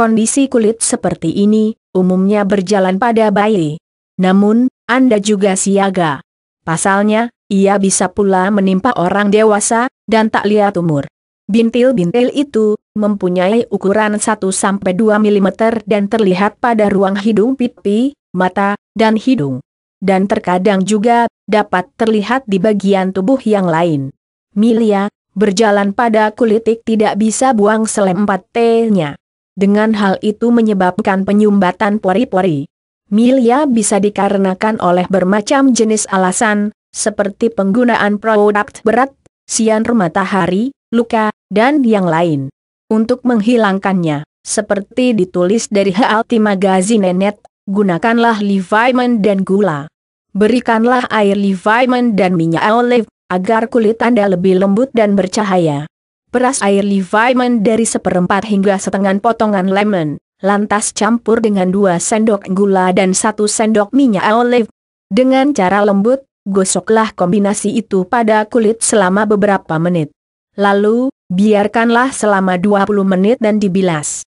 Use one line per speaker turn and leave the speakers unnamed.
Kondisi kulit seperti ini, umumnya berjalan pada bayi. Namun, Anda juga siaga. Pasalnya, ia bisa pula menimpa orang dewasa, dan tak lihat umur. Bintil-bintil itu, mempunyai ukuran 1-2 mm dan terlihat pada ruang hidung pipi, mata, dan hidung. Dan terkadang juga, dapat terlihat di bagian tubuh yang lain. Milia, berjalan pada kulitik tidak bisa buang selempat telnya. Dengan hal itu menyebabkan penyumbatan pori-pori. Milia bisa dikarenakan oleh bermacam jenis alasan, seperti penggunaan produk berat, sinar matahari, luka, dan yang lain. Untuk menghilangkannya, seperti ditulis dari Healthy Magazine Net, gunakanlah Levimen dan gula. Berikanlah air Levimen dan minyak olive, agar kulit Anda lebih lembut dan bercahaya. Peras air Leviman dari seperempat hingga setengah potongan lemon, lantas campur dengan dua sendok gula dan satu sendok minyak olive. Dengan cara lembut, gosoklah kombinasi itu pada kulit selama beberapa menit. Lalu, biarkanlah selama 20 menit dan dibilas.